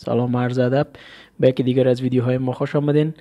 سلام عرض ادب به یکی دیگر از ویدیوهای ما خوش آمدین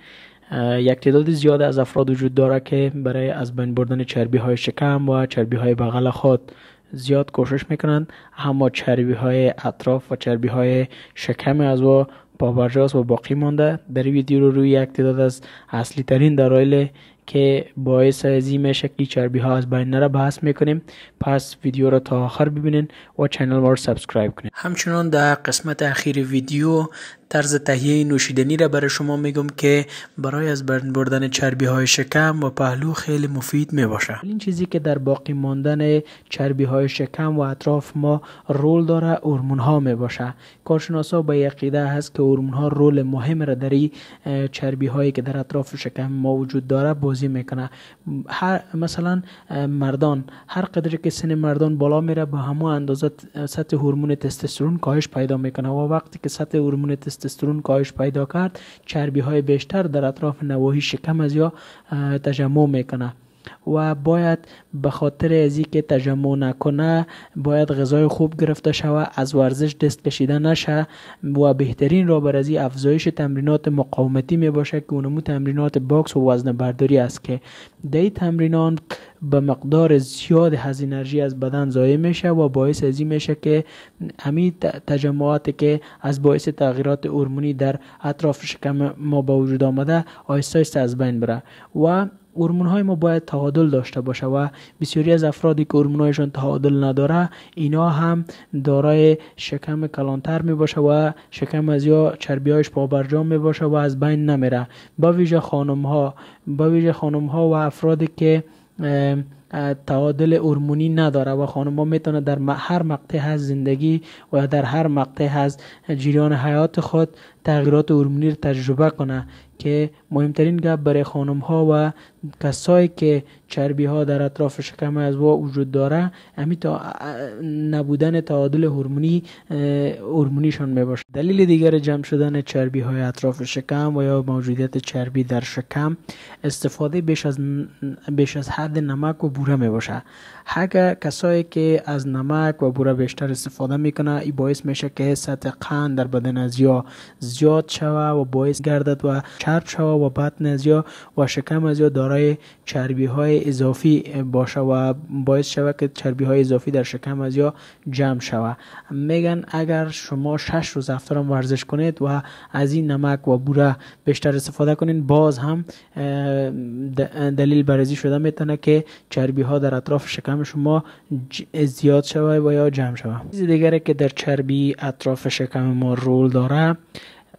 یک تعداد زیاد از افراد وجود داره که برای از بین بردن چربی های شکم و چربی های بغل خود زیاد کوشش میکنند اما چربی های اطراف و چربی های شکم از او پابرجاست و باقی مانده در ویدیو رو روی یک تعداد از اصلی ترین دلایل که باعث عظیم شکلی چربی ها از بین نره بحث میکنیم پس ویدیو را تا آخر ببینین و چنل ما سبسکرایب سابسکرایب کنین همچنان در قسمت اخیر ویدیو طرز تهیه نوشیدنی را برای شما میگم که برای از بین بردن چربی های شکم و پهلو خیلی مفید می باشه این چیزی که در باقی ماندن چربی های شکم و اطراف ما رول داره هورمون ها می باشه کارشناسا به یقیده هست که هورمون ها رول مهم را در چربی هایی که در اطراف شکم ما وجود داره بازی میکنه هر مثلا مردان هر قدری که سن مردان بالا میره به همه اندازه سطح هورمون تستوسترون کاهش پیدا میکنه و وقتی که سطح هورمون تستوسترون کاهش پیدا کرد چربی های بیشتر در اطراف نواحی شکم از یا تجمع میکنه و باید به خاطر ازی که تجمع نکنه باید غذای خوب گرفته شوه از ورزش دست کشیده نشه و بهترین را بر ازی افزایش تمرینات مقاومتی می باشه که اونمو تمرینات باکس و وزن برداری است که دی تمرینان به مقدار زیاد از انرژی از بدن ضایع میشه و باعث ازی میشه که همین تجمعات که از باعث تغییرات هورمونی در اطراف شکم ما به وجود آمده از بین بره و هورمون های ما باید تعادل داشته باشه و بسیاری از افرادی که هورمون هایشان تعادل نداره اینا هم دارای شکم کلانتر می باشه و شکم از یا چربی هایش پابرجام می باشه و از بین نمیره با ویژه خانم ها با ویژه خانم ها و افرادی که تعادل هورمونی نداره و خانم ها میتونه در هر مقطع از زندگی و در هر مقطع از جریان حیات خود تغییرات هورمونی رو تجربه کنه که مهمترین گپ برای خانم ها و کسایی که چربی ها در اطراف شکم از و وجود داره امی تا نبودن تعادل هورمونی هورمونیشان می باشه دلیل دیگر جمع شدن چربی های اطراف شکم و یا موجودیت چربی در شکم استفاده بیش از بیش از حد نمک و بوره می باشه کسایی که از نمک و بوره بیشتر استفاده میکنه این باعث میشه که سطح قند در بدن از زیاد شوه و باعث گردد و چرب شوه و بدن از و شکم از یا دارای چربی های اضافی باشه و باعث شوه که چربی های اضافی در شکم از یا جمع شوه میگن اگر شما 6 روز افتارم ورزش کنید و از این نمک و بوره بیشتر استفاده کنید باز هم دلیل برزی شده میتونه که چربی ها در اطراف شکم شما زیاد شوه و یا جمع شوه چیز دیگری که در چربی اطراف شکم ما رول داره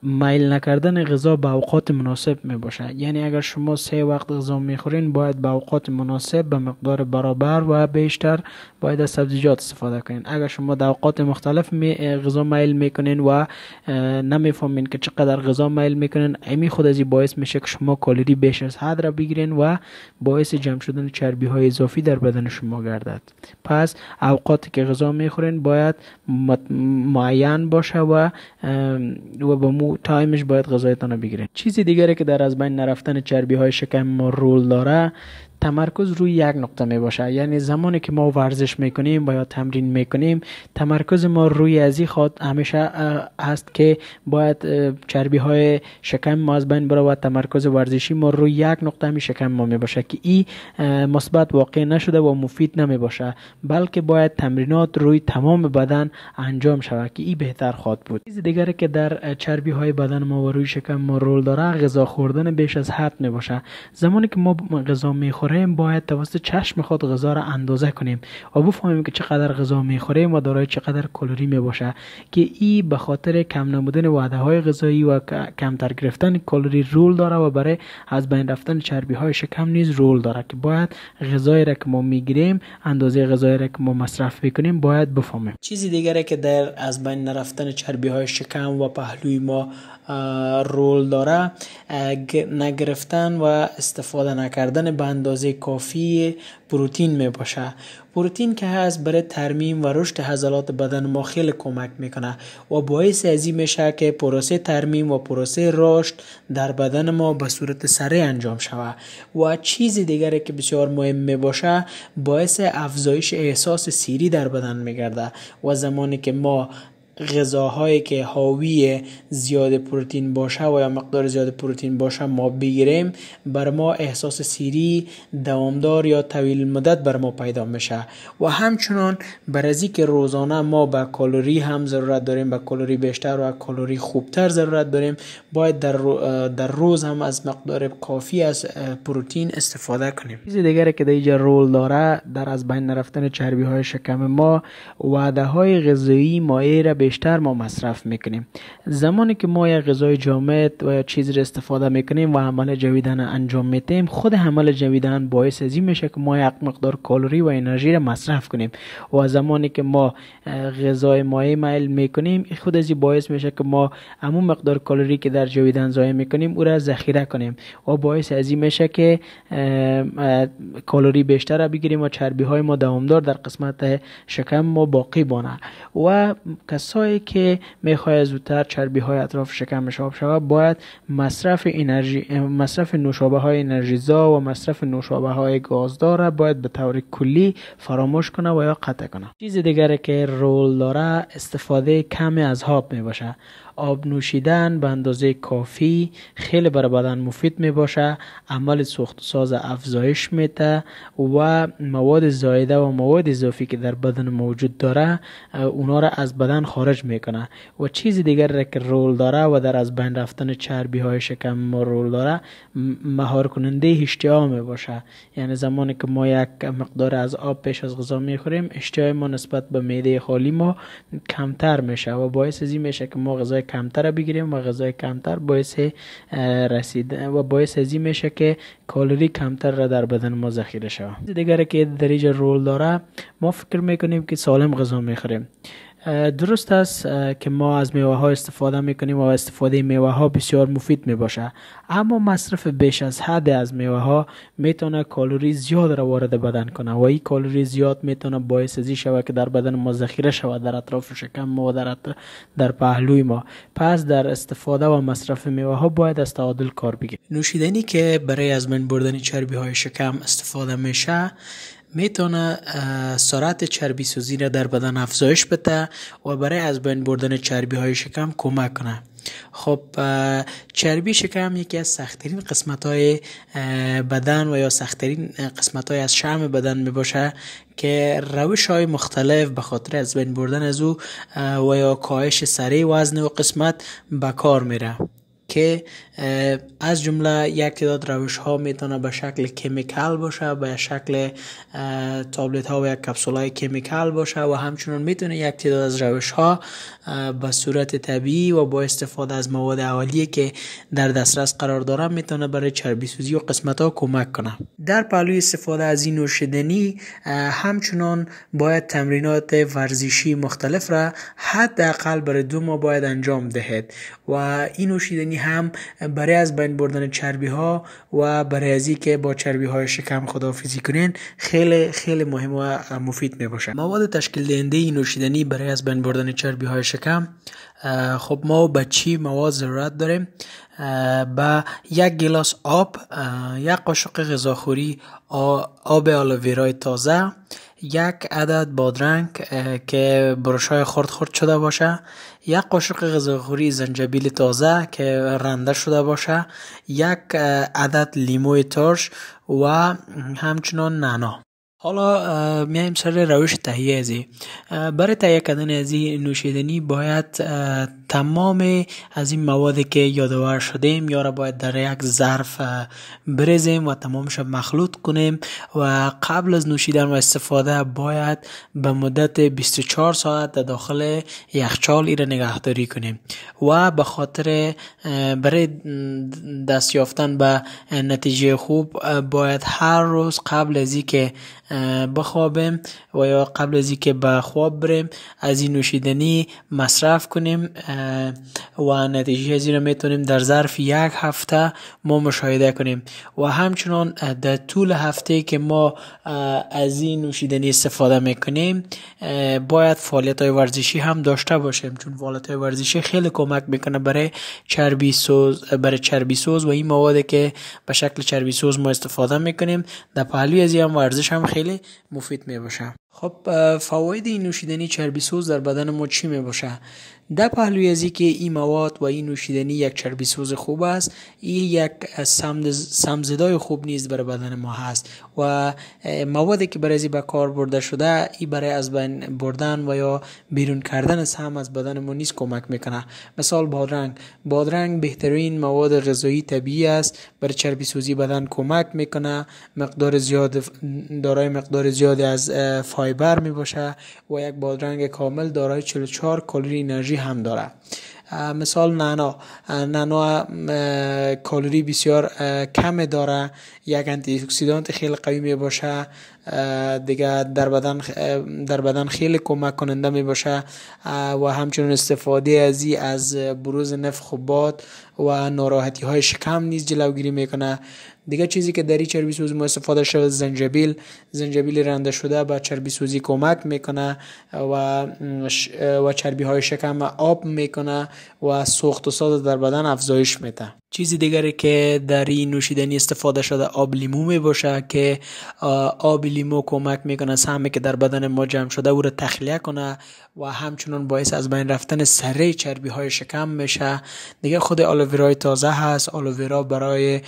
میل نکردن غذا به اوقات مناسب می باشد یعنی اگر شما سه وقت غذا می خورین باید به اوقات مناسب به مقدار برابر و بیشتر باید از سبزیجات استفاده کنین اگر شما در اوقات مختلف می غذا میل میکنین و نمیفهمین که چقدر غذا میل میکنین امی خود ازی باعث میشه که شما کالری بیش از حد را بگیرین و باعث جمع شدن چربی های اضافی در بدن شما گردد پس اوقاتی که غذا میخورین باید معین باشه و و به مو تایمش باید غذایتان را بگیرین چیزی دیگری که در از بین نرفتن چربی های شکم رول داره تمرکز روی یک نقطه می باشه یعنی زمانی که ما ورزش میکنیم و یا تمرین میکنیم تمرکز ما روی ازی خود همیشه هست که باید چربی های شکم ما از بین بره و تمرکز ورزشی ما روی یک نقطه می شکم ما می باشه که این مثبت واقع نشده و مفید نمی باشه بلکه باید تمرینات روی تمام بدن انجام شود که این بهتر خواهد بود چیز دیگری که در چربی های بدن ما و روی شکم ما رول داره غذا خوردن بیش از حد می باشه زمانی که ما غذا می باید توسط چشم خود غذا را اندازه کنیم و بفهمیم که چقدر غذا میخوریم و دارای چقدر کالری میباشه که ای به خاطر کم نمودن وعده های غذایی و کمتر گرفتن کالری رول داره و برای از بین رفتن چربی های شکم نیز رول داره که باید غذایی را که ما میگیریم اندازه غذایی را که ما مصرف میکنیم باید بفهمیم چیزی دیگری که در از بین نرفتن چربی های شکم و پهلوی ما رول داره نگرفتن و استفاده نکردن به اندازه کافی پروتین می باشه پروتین که هست برای ترمیم و رشد حضلات بدن ما خیلی کمک میکنه و باعث از میشه که پروسه ترمیم و پروسه رشد در بدن ما به صورت سریع انجام شوه و چیز دیگری که بسیار مهم می باشه باعث افزایش احساس سیری در بدن میگرده و زمانی که ما غذاهایی که حاوی زیاد پروتین باشه و یا مقدار زیاد پروتین باشه ما بگیریم بر ما احساس سیری دوامدار یا طویل مدت بر ما پیدا میشه و همچنان بر ازی که روزانه ما به کالوری هم ضرورت داریم به کالوری بیشتر و کالوری خوبتر ضرورت داریم باید در, در روز هم از مقدار کافی از پروتین استفاده کنیم چیز دیگری که در رول داره در از بین نرفتن چربی های شکم ما وعده های غذایی مایع را بیشتر ما مصرف میکنیم زمانی که ما یک غذای جامد و یا چیزی را استفاده میکنیم و عمل جویدن انجام میتیم خود عمل جویدن باعث از میشه که ما یک مقدار کالری و انرژی را مصرف کنیم و زمانی که ما غذای مایع میل میکنیم خود ازی باعث میشه که ما همون مقدار کالری که در جویدن ضایع میکنیم او را ذخیره کنیم و باعث از میشه که کالری بیشتر را بگیریم و چربی های ما دوامدار در قسمت شکم ما باقی بانه و کسا که میخوای زودتر چربی های اطراف شکم آب شود باید مصرف انرژی مصرف نوشابه های انرژیزا و مصرف نوشابه های گازدار باید به طور کلی فراموش کنه و یا قطع کنه چیز دیگری که رول داره استفاده کم از هاب می آب نوشیدن به اندازه کافی خیلی بر بدن مفید می باشه عمل سوخت ساز افزایش میده و مواد زایده و مواد اضافی که در بدن موجود داره اونا را از بدن خارج میکنه و چیز دیگر را که رول داره و در از بین رفتن چربی های شکم ما رول داره مهار کننده اشتها می باشه یعنی زمانی که ما یک مقدار از آب پیش از غذا میخوریم اشتهای ما نسبت به معده خالی ما کمتر میشه و باعث از میشه که ما غذای کمتر بگیریم و غذای کمتر باعث رسید و باعث از میشه که کالری کمتر را در بدن ما ذخیره شود دیگره که در رول داره ما فکر میکنیم که سالم غذا میخوریم درست است که ما از میوه ها استفاده میکنیم و استفاده میوه ها بسیار مفید می اما مصرف بیش از حد از میوه ها می تونه کالری زیاد را وارد بدن کنه و این کالری زیاد میتونه تونه باعث ازی شود که در بدن ما ذخیره شود در اطراف شکم و در, در پهلوی ما پس در استفاده و مصرف میوه ها باید از تعادل کار بگیریم نوشیدنی که برای از من بردن چربی های شکم استفاده میشه میتونه سرعت چربی سوزی را در بدن افزایش بده و برای از بین بردن چربی های شکم کمک کنه خب چربی شکم یکی از سختترین قسمت های بدن و یا سختترین قسمت های از شم بدن می که روش های مختلف به خاطر از بین بردن از او و یا کاهش سری وزن و قسمت به کار میره که از جمله یک تعداد روش ها میتونه به شکل کمیکال باشه به شکل تابلت ها و یک کپسول های کمیکال باشه و همچنان میتونه یک تعداد از روش ها به صورت طبیعی و با استفاده از مواد اولیه که در دسترس قرار داره میتونه برای چربی سوزی و قسمت ها کمک کنه در پالوی استفاده از این نوشیدنی همچنان باید تمرینات ورزشی مختلف را حداقل برای دو ماه باید انجام دهید و این نوشیدنی هم برای از بین بردن چربی ها و برای از که با چربی های شکم فیزیک کنین خیلی خیلی مهم و مفید می باشه مواد تشکیل دهنده نوشیدنی برای از بین بردن چربی های شکم خب ما به چی مواد ضرورت داریم به یک گلاس آب یک قاشق غذاخوری آب آلوویرای تازه یک عدد بادرنگ که برش های خرد خرد شده باشه یک قاشق غذاخوری زنجبیل تازه که رنده شده باشه یک عدد لیمو ترش و همچنان نعنا حالا میایم سر روش تهیه ازی برای تهیه کردن از نوشیدنی باید تمام از این موادی که یادآور شدیم یا را باید در یک ظرف بریزیم و تمامش مخلوط کنیم و قبل از نوشیدن و استفاده باید به مدت 24 ساعت در داخل یخچال ایره نگهداری کنیم و به خاطر برای دست یافتن به نتیجه خوب باید هر روز قبل از که بخوابیم و یا قبل از اینکه به خواب بریم از این نوشیدنی مصرف کنیم و نتیجه از این میتونیم در ظرف یک هفته ما مشاهده کنیم و همچنان در طول هفته که ما از این نوشیدنی استفاده میکنیم باید فعالیت های ورزشی هم داشته باشیم چون فعالیت های ورزشی خیلی کمک میکنه برای چربی سوز برای چربی سوز و این مواد که به شکل چربی سوز ما استفاده میکنیم در پهلوی از این ورزش هم خیلی خیلی مفید میباشه خب فواید این نوشیدنی چربی سوز در بدن ما چی می باشه ده پهلوی از که این مواد و این نوشیدنی یک چربی سوز خوب است این یک سمزدای خوب نیست برای بدن ما هست و موادی که برای به کار برده شده این برای از بین بردن و یا بیرون کردن سم از بدن ما نیست کمک میکنه مثال بادرنگ بادرنگ بهترین مواد غذایی طبیعی است برای چربی سوزی بدن کمک میکنه مقدار زیاد دارای مقدار زیادی از فای فایبر می باشه و یک بادرنگ کامل دارای 44 کالری انرژی هم دارد مثال نعنا نعنا کالری بسیار کم داره یک انتی اکسیدانت خیلی قوی می باشه دیگه در بدن در بدن خیلی کمک کننده می باشه و همچنین استفاده از از بروز نفخ و باد و ناراحتی های شکم نیز جلوگیری میکنه دیگه چیزی که در چربی سوزی ما استفاده شده زنجبیل زنجبیل رنده شده با چربی سوزی کمک میکنه و و چربی های شکم آب میکنه و سوخت و ساز در بدن افزایش میده چیزی دیگری که در این نوشیدنی استفاده شده آب لیمو می باشه که آب لیمو کمک میکنه سهمی که در بدن ما جمع شده او را تخلیه کنه و همچنان باعث از بین رفتن سره چربی های شکم میشه دیگه خود آلوویرای تازه هست آلوویرا برای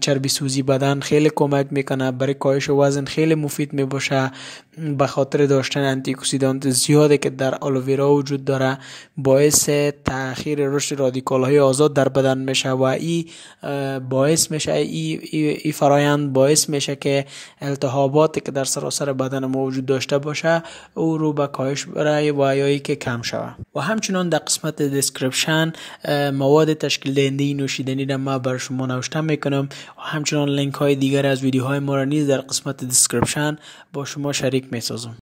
چربی سوزی بدن خیلی کمک میکنه برای کاهش وزن خیلی مفید می باشه به خاطر داشتن آنتی اکسیدانت زیاده که در آلوویرا وجود داره باعث تاخیر رشد رادیکال های آزاد در بدن میشه و ای باعث میشه ای, ای فرایند باعث میشه که التهاباتی که در سراسر بدن ما وجود داشته باشه او رو به کاهش بره و یا که کم شوه و همچنان در قسمت دسکریپشن مواد تشکیل دهنده نوشیدنی را ما بر شما نوشته میکنم و همچنان لینک های دیگر از ویدیوهای ما را نیز در قسمت دسکریپشن با شما شریک میسازم